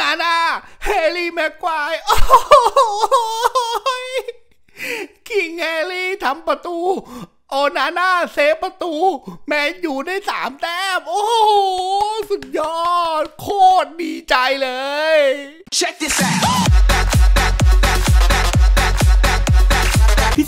นาดาเฮลี่แม็กควาย โอ้ยคิงเฮลี่ทำประตู โอนาน่าเซฟประตู แมนอยู่ได้สามแต้มโอ้โหสุดยอด โคตรดีใจเลย Check this out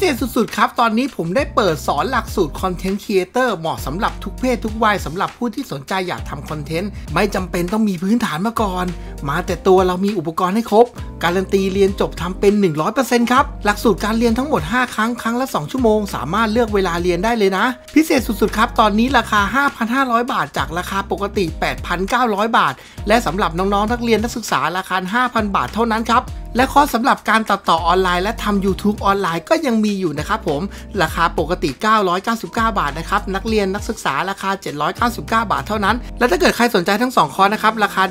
เษสุดๆครับ ตอนนี้ผมได้เปิดสอนหลักสูตรคอนเทนต์ครีเอเตอร์เหมาะสำหรับทุกเพศทุกวัยสำหรับผู้ที่สนใจอยากทำคอนเทนต์ไม่จำเป็นต้องมีพื้นฐานมาก่อนมาแต่ตัวเรามีอุปกรณ์ให้ครบ การันตีเรียนจบทำเป็น 100%ครับ หลักสูตรการเรียนทั้งหมด 5 ครั้งครั้งละ 2 ชั่วโมง สามารถเลือกเวลาเรียนได้เลยนะ พิเศษสุด ๆ ครับ ตอนนี้ราคา 5,500 บาท จากราคาปกติ 8,900 บาท และสำหรับน้องๆนักเรียนนักศึกษา ราคา 5,000 บาทเท่านั้นครับและคอร์สสำหรับการตัดต่อออนไลน์และทำ YouTube ออนไลน์ ก็ยังมีอยู่นะครับผม ราคาปกติ 999 บาทนะครับ นักเรียนนักศึกษา ราคา 799 บาทเท่านั้น และถ้าเกิดใครสนใจทั้ง 2 คอร์สนะครับ ราคา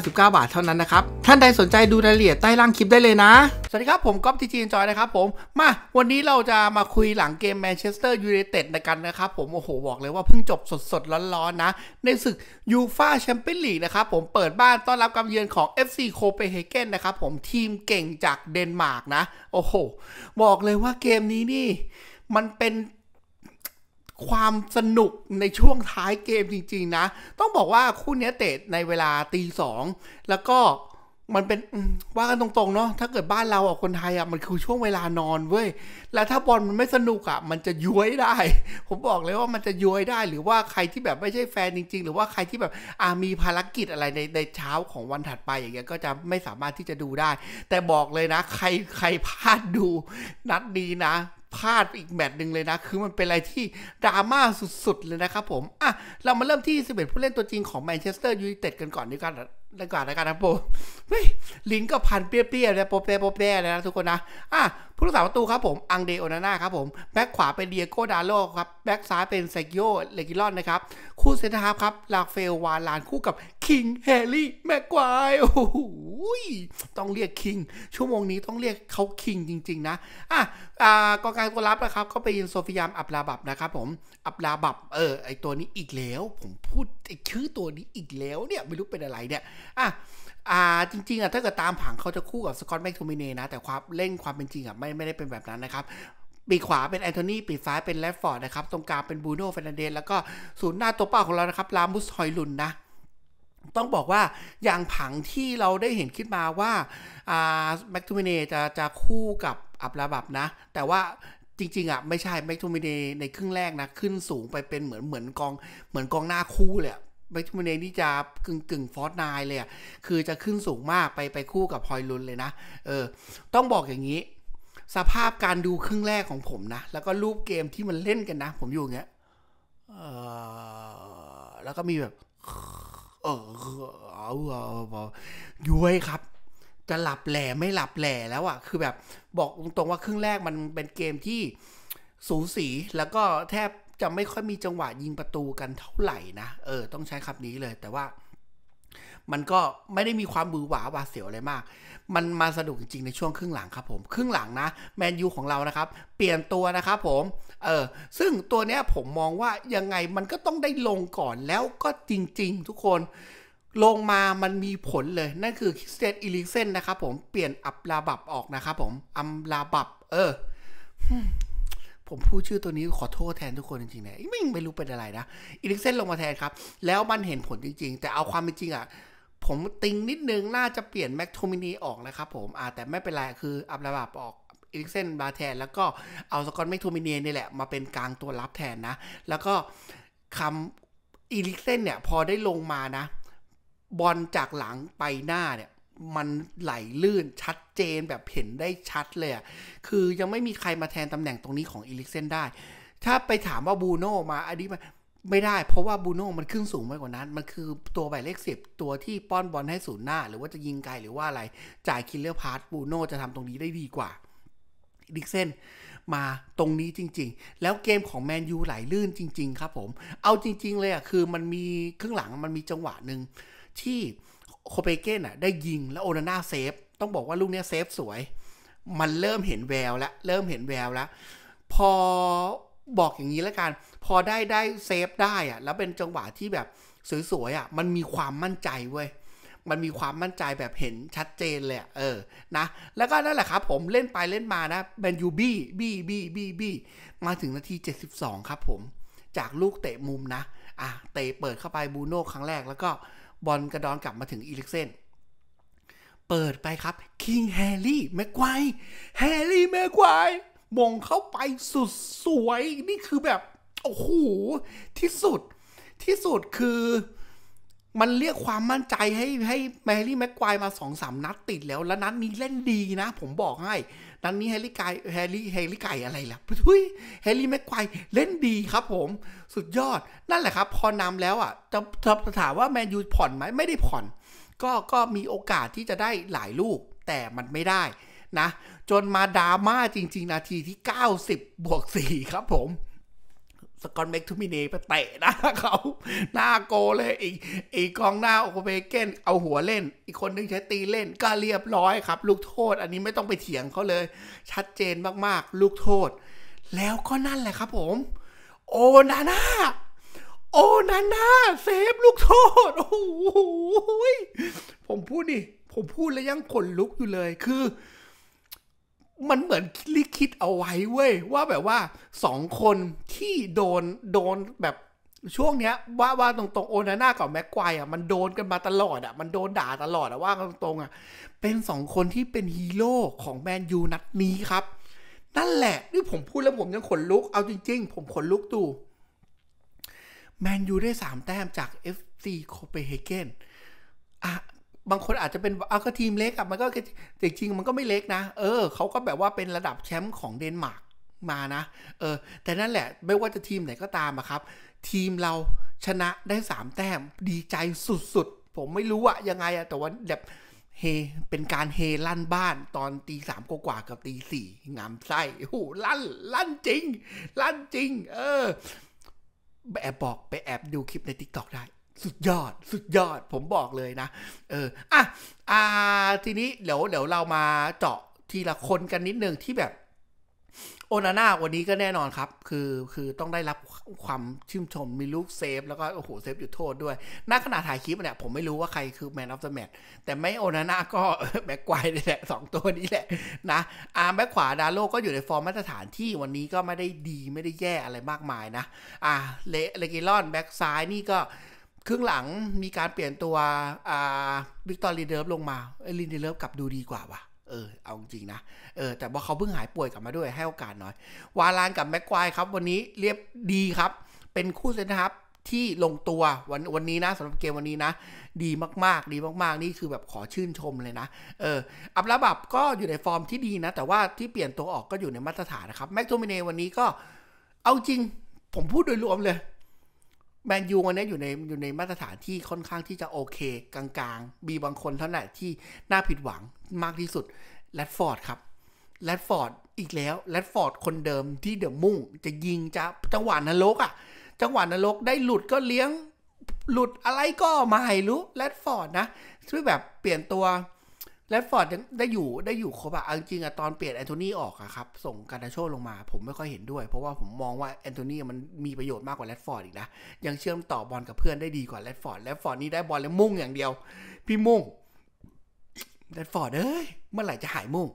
1,499 บาทเท่านั้นนะครับ ท่านใดสนใจดูรายละเอียดใต้ล่างคลิปได้เลยนะสวัสดีครับผมก๊อฟทีจีนจอยนะครับผม มา วันนี้เราจะมาคุยหลังเกมแมนเชสเตอร์ยูไนเต็ดกันนะครับผม โอ้โห บอกเลยว่าเพิ่งจบสดๆร้อนๆ นะ ในศึกยูฟาแชมเปี้ยนลีกนะครับผมเปิดบ้านต้อนรับการเยือนของ FC โคเปนเฮเกนนะครับผมทีมเก่งจากเดนมาร์กนะ โอ้โห บอกเลยว่าเกมนี้นี่ มันเป็นความสนุกในช่วงท้ายเกมจริงๆ นะ ต้องบอกว่าคู่นี้เตะในเวลาตีสองแล้วก็มันเป็นว่ากันตรงๆเนาะถ้าเกิดบ้านเราอ่ะคนไทยอ่ะ มันคือช่วงเวลานอนเว้ยแล้วถ้าบอลมันไม่สนุกอ่ะมันจะย้วยได้ ผมบอกเลยว่ามันจะย้วยได้หรือว่าใครที่แบบไม่ใช่แฟนจริง ๆ หรือว่าใครที่แบบอามีภารกิจอะไรในในเช้าของวันถัดไปอย่างเงี้ยก็จะไม่สามารถที่จะดูได้ แต่บอกเลยนะ ใครใครพลาดดูนัดนี้นะพลาดอีกแมตช์หนึ่งเลยนะ คือมันเป็นอะไรที่ดราม่าสุดๆเลยนะครับผม อ่ะเรามาเริ่มที่สิบเอ็ดผู้เล่นตัวจริงของแมนเชสเตอร์ยูไนเต็ดกันก่อนดีกว่าดังกล่าวน้วรันนะปูเฮ้ยลิงก็พัน เปรี้ยวๆเลโปแต้โปเลยนะทุกคนนะอ่ะผู้รักษาประตูครับผมอังเดโอนาน่าครับผมแบ็คขวาเป็นเดียโก ดาโลครับ แบ็คซ้ายเป็นเซกิโอเลกิลอนนะครับคู่เซนทาร์ครับลาเฟล วาลานคู่กับ คิงแฮร์รี่ แม็กควายโอ้โหต้องเรียกคิงชั่วโมงนี้ต้องเรียกเขาคิงจริงๆ นะอ่ะอ่ากองกลางตัวรับนะครับก็ไปยินโซฟิยามอับลาบับนะครับ ผมอับลาบับเออไอตัวนี้อีกแล้วผมพูดชื่อตัวนี้อีกแล้วเนี่ยไม่รู้เป็นอะไรเนี่ยอ่ะอ่าจริงๆอ่ะถ้าเกิดตามผังเขาจะคู่กับสกอตแม็กโทมิเน่นะแต่ความเล่นความเป็นจริงอ่ะไม่ไม่ได้เป็นแบบนั้นนะครับ ปีขวาเป็นแอนโทนีปีซ้ายเป็นแรดฟอร์ดนะครับตรงกลางเป็นบูโน่เฟรนเดสแล้วก็ศูนย์หน้าตัวเป้าของเรานะครับลามุสฮอยลุนนะต้องบอกว่าอย่างผังที่เราได้เห็นขึ้นมาว่าแม็กทูมิเน่จะจะคู่กับอับราบับนะ แต่ว่าจริงๆ อ่ะ ไม่ใช่แม็กทูมิเนในครึ่งแรกนะ ขึ้นสูงไปเป็นเหมือนเหมือนกองเหมือนกองหน้าคู่เลยแม็กทูมิเนนี่จะกึ่งกึ่งฟอร์สไนเลยอ่ะ คือจะขึ้นสูงมากไปไปคู่กับพอยลุนเลยนะ เออ ต้องบอกอย่างนี้ สภาพการดูครึ่งแรกของผมนะ แล้วก็รูปเกมที่มันเล่นกันนะ ผมอยู่อย่างเงี้ยเออแล้วก็มีแบบเออเออย้วยครับจะหลับแหล่ไม่หลับแหล่แล้วอะ่ะ คือแบบบอกตรงๆว่าครึ่งแรกมันเป็นเกมที่สูสีแล้วก็แทบจะไม่ค่อยมีจังหวะยิงประตูกันเท่าไหร่นะ เออต้องใช้คำนี้เลย แต่ว่า มันก็ไม่ได้มีความบือหวาวาเสียวอะไรมาก มันมาสะดุกจริงๆในช่วงครึ่งหลังครับผม ครึ่งหลังนะแมนยูของเรานะครับ เปลี่ยนตัวนะครับผมเออซึ่งตัวเนี้ยผมมองว่ายังไงมันก็ต้องได้ลงก่อนแล้วก็จริง ๆ ทุกคนลงมามันมีผลเลย นั่นคือคริสเตนอิลิเซนนะครับผม เปลี่ยนอับลาบับออกนะครับผม อัมลาบับ เออ ผมพูดชื่อตัวนี้ขอโทษแทนทุกคนจริงๆนะไม่ไม่รู้เป็นอะไรนะ อิลิเซนลงมาแทนครับ แล้วมันเห็นผลจริงๆ แต่เอาความเป็นจริงอ่ะ ผมติงนิดนึง น่าจะเปลี่ยนแม็กโทมินีออกนะครับผมอ่าแต่ไม่เป็นไร คืออัปลาบับออก อิลิกเซนมาแทน แล้วก็เอาสกอตแมกโทมินีนี่แหละมาเป็นกลางตัวรับแทนนะ แล้วก็คำอิลิกเซนเนี่ยพอได้ลงมานะบอลจากหลังไปหน้าเนี่ยมันไหลลื่นชัดเจนแบบเห็นได้ชัดเลยอะคือยังไม่มีใครมาแทนตำแหน่งตรงนี้ของอีลิกเซนได้ ถ้าไปถามว่าบูโน่มาอันนี้มาไม่ได้ เพราะว่าบูโน่มันขึ้นสูงไปกว่านั้น มันคือตัวใบเลขสิบตัวที่ป้อนบอลให้ศูนย์หน้า หรือว่าจะยิงไกลหรือว่าอะไร จ่ายคิลเลอร์พาร์ตบูโน่จะทำตรงนี้ได้ดีกว่าดิกเซนมาตรงนี้จริง ๆ แล้วเกมของแมนยูไหลลื่นจริงๆ ครับผมเอาจริง ๆ เลยอ่ะคือมันมีครึ่งหลังมันมีจังหวะหนึ่งที่โคเปเกนอ่ะได้ยิงแล้วโอนาน่าเซฟต้องบอกว่าลูกนี้เซฟสวยมันเริ่มเห็นแววแล้วเริ่มเห็นแววแล้ว พอบอกอย่างนี้แล้วกัน พอได้ได้เซฟได้อ่ะแล้วเป็นจังหวะที่แบบสวยๆอ่ะมันมีความมั่นใจเว้ยมันมีความมั่นใจแบบเห็นชัดเจนเลยเออนะแล้วก็นั่นแหละครับผมเล่นไปเล่นมานะแมนยูบี้บี้บี้บี้บี้มาถึงนาที 72 ครับ ผมจากลูกเตะมุมนะอ่ะเตะเปิดเข้าไปบูโน่ครั้งแรกแล้วก็บอลกระดอนกลับมาถึงอีลิกเซน เปิดไปครับ คิงแฮร์รี่แม็กไกวแฮร์รี่แม็กไกวมงเข้าไปสุดสวย นี่คือแบบโอ้โหที่สุด ที่สุดคือมันเรียกความมั่นใจให้ให้แมรี่แม็กควายมาสองสามนัดติดแล้ว แล้วนัดนี้เล่นดีนะ ผมบอกให้นัดนี้แฮร์รี่ไก่แฮร์รี่แฮร์รี่ไก่อะไรล่ะทุยแฮร์รี่แม็กควายเล่นดีครับ ผม สุดยอดนั่นแหละครับพอนำแล้วอ่ะจะจะถามว่าแมนยูผ่อนไหมไม่ได้ผ่อน ก็ก็มีโอกาสที่จะได้หลายลูกแต่มันไม่ได้นะ จนมาดราม่าจริง ๆ นาทีที่ 90บวก4ครับผมสกอตแม็กทูมินีไปเตะหน้าเขาหน้าโกเลย อีกอีกกองหน้าโอโคเบเกนเอาหัวเล่น อีกคนนึงใช้ตีเล่น ก็เรียบร้อยครับ ลูกโทษ อันนี้ไม่ต้องไปเถียงเขาเลย ชัดเจนมากๆลูกโทษ แล้วก็นั่นแหละครับผม โอนาน่าโอนาน่าเซฟลูกโทษโอ้โหผมพูดดิผมพูดแล้วยังขนลุกอยู่เลยคือมันเหมือนลิคิดเอาไว้เว้ยว่าแบบว่าสองคนที่โดนโดนแบบช่วงเนี้ยว่าว่าตรงๆโอนาน่ากับแม็กควายอ่ะมันโดนกันมาตลอดอ่ะมันโดนด่าตลอดอ่ะว่าตรงๆอ่ะเป็นสองคนที่เป็นฮีโร่ของแมนยูนัดนี้ครับ นั่นแหละนี่ผมพูดแล้วผมยังขนลุก เอาจริงๆ ผมขนลุกดูแมนยูได้สามแต้มจาก FC โคเปนเฮเกนอ่ะบางคนอาจจะเป็นอาก็ทีมเล็กอะมันก็จริงจริงมันก็ไม่เล็กนะเออเขาก็แบบว่าเป็นระดับแชมป์ของเดนมาร์กมานะ เออแต่นั่นแหละไม่ว่าจะทีมไหนก็ตามอะครับ ทีมเราชนะได้3แต้มดีใจสุดๆผมไม่รู้อะยังไงอะแต่ว่าแบบเฮเป็นการเฮลั่นบ้านตอนตีสามกว่ากับตีสี่งามไส้หูลั่นลั่นจริงลั่นจริง เออแอบบอกไปแอบดูคลิปในทิกตอกได้สุดยอดสุดยอดผมบอกเลยนะ เออ อ่ะ อ่าทีนี้เดี๋ยวเดี๋ยวเรามาเจาะทีละคนกันนิดนึง ที่แบบโอนาน่าวันนี้ก็แน่นอนครับ คือคือต้องได้รับความชื่นชมมีลูกเซฟ แล้วก็ โอ้โห เซฟอยู่โทษด้วยนักขณะถ่ายคลิปเนี่ยผมไม่รู้ว่าใครคือแมนออฟเดอะแมทแต่ไม่โอนาน่าก็แบ็กควายนี่แหละสองตัวนี้แหละ นะอาร์แบ็กขวาดาโลก็อยู่ในฟอร์มมาตรฐานที่วันนี้ก็ไม่ได้ดีไม่ได้แย่อะไรมากมายนะอ่าเลเลกิลอนแบ็กซ้ายนี่ก็ครึ่งหลังมีการเปลี่ยนตัว อ่าวิกตอร์ลีเดิร์ฟลงมาลินดิร์ฟกลับดูดีกว่าว่ะ เออ เอาจริงนะ เออ แต่ว่าเขาเพิ่งหายป่วยกลับมาด้วย ให้โอกาสหน่อย วาลานกับแม็กควายครับวันนี้เรียบดีครับ เป็นคู่เซนทครับที่ลงตัววันวันนี้นะสำหรับเกมวันนี้นะ ดีมากๆ ดีมากๆนี่คือแบบขอชื่นชมเลยนะ เออ อับระบับก็อยู่ในฟอร์มที่ดีนะ แต่ว่าที่เปลี่ยนตัวออกก็อยู่ในมาตรฐานนะครับแม็กโทมิเนวันนี้ก็ เอาจริง ผมพูดโดยรวมเลยแมนยูวันนี้อยู่ในอยู่ในมาตรฐานที่ค่อนข้างที่จะโอเคกลางๆ มีบางคนเท่านั้นที่น่าผิดหวังมากที่สุดแรดฟอร์ดครับแรดฟอร์ดอีกแล้วแรดฟอร์ดคนเดิมที่เดี๋มุ่งจะยิงจะจังหวะนรกอะ่ะ จังหวะนรกได้หลุดก็เลี้ยงหลุดอะไรก็ไม่รู้แรดฟอร์ดนะช่วยแบบเปลี่ยนตัวแรดฟอร์ดยัง ได้อยู่ได้อยู่ครบอะจริงอะตอนเปลี่ยนแอนโทนีออกอะครับ ส่ง การาโชลงมา ผมไม่ ค่อย เห็นด้วย เพราะว่าผม มองว่าแอนโทนีมันมีประโยชน์มากกว่าแรดฟอร์ดอีก นะ ยังเชื่อมต่อบอลกับเพื่อนได้ดี กว่าแรดฟอร์ดแรดฟอร์ดนี่ได้บอลแล้ว มุ่งอย่างเดียว พี่ มุ่งแรดฟอร์ดเอ้ยเมื่อไหร่จะหายมุ่ง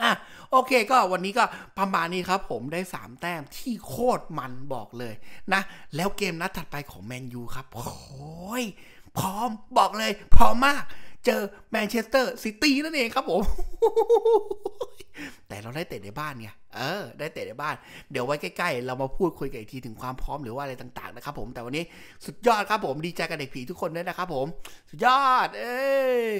อ่ะโอเค ก็วันนี้ก็ประมาณนี้ครับ ผมได้3แต้มที่โคตรมันบอกเลย นะแล้วเกมนัดถัดไปของแมนยูครับโอ้ยพร้อมบอกเลยพร้อมมากเจอแมนเชสเตอร์ซิตี้นั่นเองครับผม แต่เราได้เตะในบ้านไง เออ ได้เตะในบ้าน เดี๋ยวไว้ใกล้ ๆ เรามาพูดคุยกันอีกที ถึงความพร้อมหรือว่าอะไรต่าง ๆ นะครับผม แต่วันนี้สุดยอดครับผม ดีใจกับเด็กผีทุกคนด้วยนะครับผม สุดยอด เอ้ย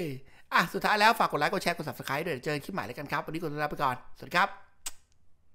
อ่ะ สุดท้ายแล้ว ฝากกดไลค์ กดแชร์ กดซับสไครต์ด้วย เจอกันคลิปใหม่แล้วกันครับ วันนี้กดลาไปก่อน สวัสดีครับ